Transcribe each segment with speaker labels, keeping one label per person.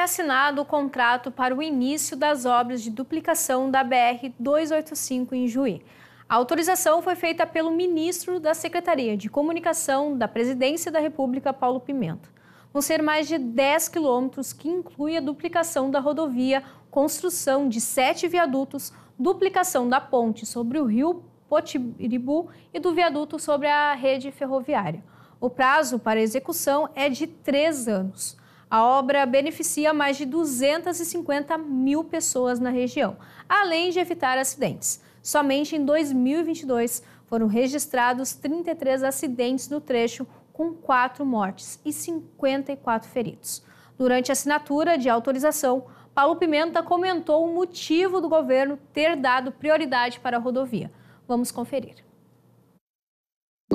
Speaker 1: foi assinado o contrato para o início das obras de duplicação da BR-285 em Juí. A autorização foi feita pelo ministro da Secretaria de Comunicação da Presidência da República, Paulo Pimenta. Vão ser mais de 10 quilômetros, que inclui a duplicação da rodovia, construção de sete viadutos, duplicação da ponte sobre o rio Potiribu e do viaduto sobre a rede ferroviária. O prazo para execução é de três anos. A obra beneficia mais de 250 mil pessoas na região, além de evitar acidentes. Somente em 2022 foram registrados 33 acidentes no trecho, com 4 mortes e 54 feridos. Durante a assinatura de autorização, Paulo Pimenta comentou o motivo do governo ter dado prioridade para a rodovia. Vamos conferir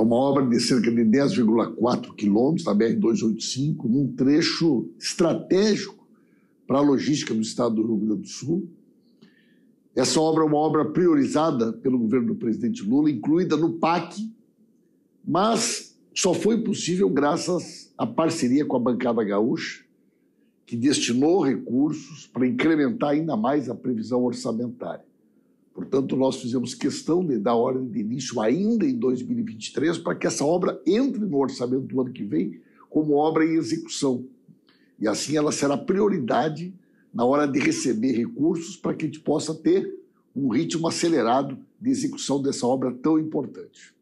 Speaker 2: uma obra de cerca de 10,4 quilômetros, da BR-285, num trecho estratégico para a logística do estado do Rio Grande do Sul. Essa obra é uma obra priorizada pelo governo do presidente Lula, incluída no PAC, mas só foi possível graças à parceria com a bancada gaúcha, que destinou recursos para incrementar ainda mais a previsão orçamentária. Portanto, nós fizemos questão de dar ordem de início ainda em 2023 para que essa obra entre no orçamento do ano que vem como obra em execução. E assim ela será prioridade na hora de receber recursos para que a gente possa ter um ritmo acelerado de execução dessa obra tão importante.